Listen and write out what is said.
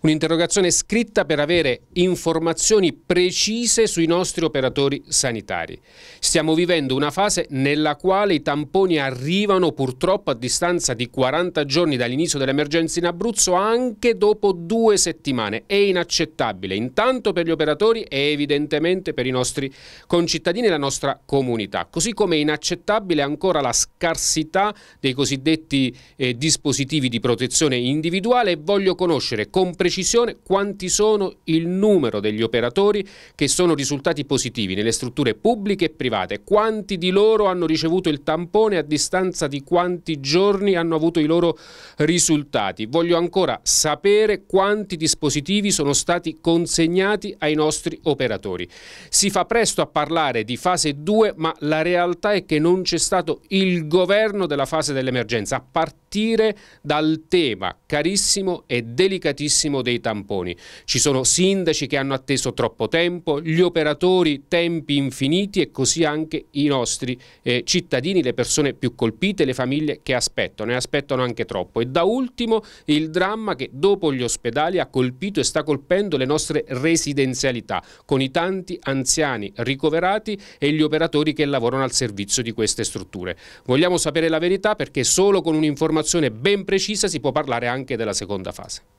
un'interrogazione scritta per avere informazioni precise sui nostri operatori sanitari. Stiamo vivendo una fase nella quale i tamponi arrivano purtroppo a distanza di 40 giorni dall'inizio dell'emergenza in Abruzzo anche dopo due settimane. È inaccettabile intanto per gli operatori e evidentemente per i nostri concittadini e la nostra comunità. Così come è inaccettabile ancora la scarsità dei cosiddetti eh, dispositivi di protezione individuale e voglio conoscere completamente precisione quanti sono il numero degli operatori che sono risultati positivi nelle strutture pubbliche e private, quanti di loro hanno ricevuto il tampone a distanza di quanti giorni hanno avuto i loro risultati. Voglio ancora sapere quanti dispositivi sono stati consegnati ai nostri operatori. Si fa presto a parlare di fase 2, ma la realtà è che non c'è stato il governo della fase dell'emergenza, a partire dal tema carissimo e delicatissimo richiamo dei tamponi. Ci sono sindaci che hanno atteso troppo tempo, gli operatori tempi infiniti e così anche i nostri eh, cittadini, le persone più colpite, le famiglie che aspettano e aspettano anche troppo. E da ultimo il dramma che dopo gli ospedali ha colpito e sta colpendo le nostre residenzialità, con i tanti anziani ricoverati e gli operatori che lavorano al servizio di queste strutture. Vogliamo sapere la verità perché solo con un'informazione ben precisa si può parlare anche della seconda fase.